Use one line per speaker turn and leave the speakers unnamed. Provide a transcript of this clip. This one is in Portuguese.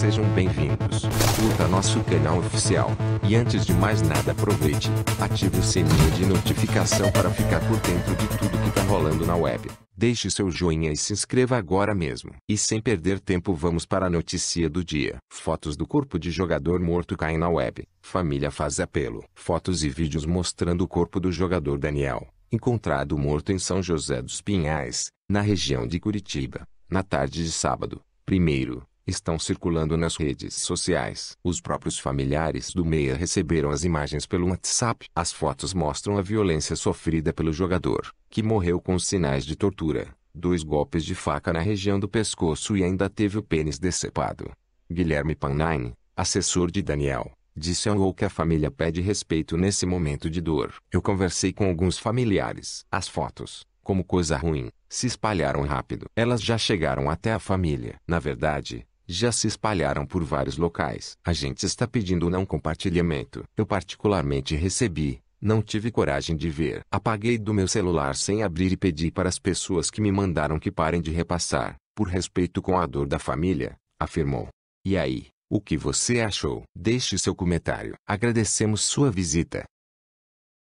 Sejam bem-vindos. Curta nosso canal oficial. E antes de mais nada, aproveite, ative o sininho de notificação para ficar por dentro de tudo que tá rolando na web. Deixe seu joinha e se inscreva agora mesmo. E sem perder tempo, vamos para a notícia do dia. Fotos do corpo de jogador morto caem na web. Família faz apelo. Fotos e vídeos mostrando o corpo do jogador Daniel, encontrado morto em São José dos Pinhais, na região de Curitiba, na tarde de sábado. Primeiro, estão circulando nas redes sociais. Os próprios familiares do Meia receberam as imagens pelo WhatsApp. As fotos mostram a violência sofrida pelo jogador, que morreu com sinais de tortura, dois golpes de faca na região do pescoço e ainda teve o pênis decepado. Guilherme Panain, assessor de Daniel, disse ao UOL que a família pede respeito nesse momento de dor. Eu conversei com alguns familiares. As fotos, como coisa ruim, se espalharam rápido. Elas já chegaram até a família. Na verdade, já se espalharam por vários locais. A gente está pedindo não compartilhamento. Eu particularmente recebi, não tive coragem de ver. Apaguei do meu celular sem abrir e pedi para as pessoas que me mandaram que parem de repassar, por respeito com a dor da família, afirmou. E aí, o que você achou? Deixe seu comentário. Agradecemos sua visita.